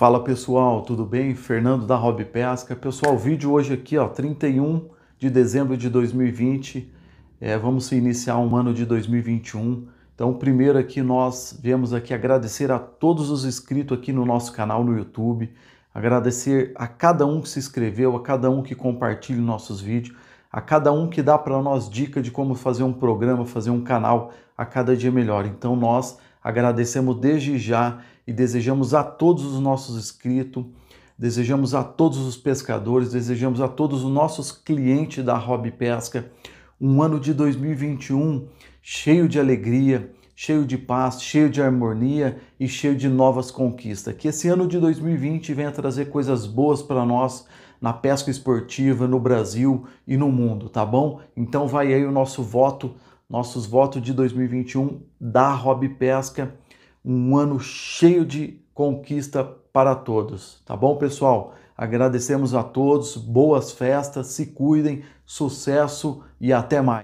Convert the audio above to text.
Fala pessoal, tudo bem? Fernando da Hobby Pesca. Pessoal, vídeo hoje aqui, ó, 31 de dezembro de 2020. É, vamos iniciar um ano de 2021. Então, primeiro aqui nós viemos aqui agradecer a todos os inscritos aqui no nosso canal no YouTube, agradecer a cada um que se inscreveu, a cada um que compartilha nossos vídeos, a cada um que dá para nós dica de como fazer um programa, fazer um canal a cada dia melhor. Então, nós agradecemos desde já e desejamos a todos os nossos inscritos, desejamos a todos os pescadores, desejamos a todos os nossos clientes da Hobby Pesca um ano de 2021 cheio de alegria, cheio de paz, cheio de harmonia e cheio de novas conquistas. Que esse ano de 2020 venha trazer coisas boas para nós na pesca esportiva, no Brasil e no mundo, tá bom? Então vai aí o nosso voto, nossos votos de 2021 da Hobby Pesca um ano cheio de conquista para todos, tá bom, pessoal? Agradecemos a todos, boas festas, se cuidem, sucesso e até mais.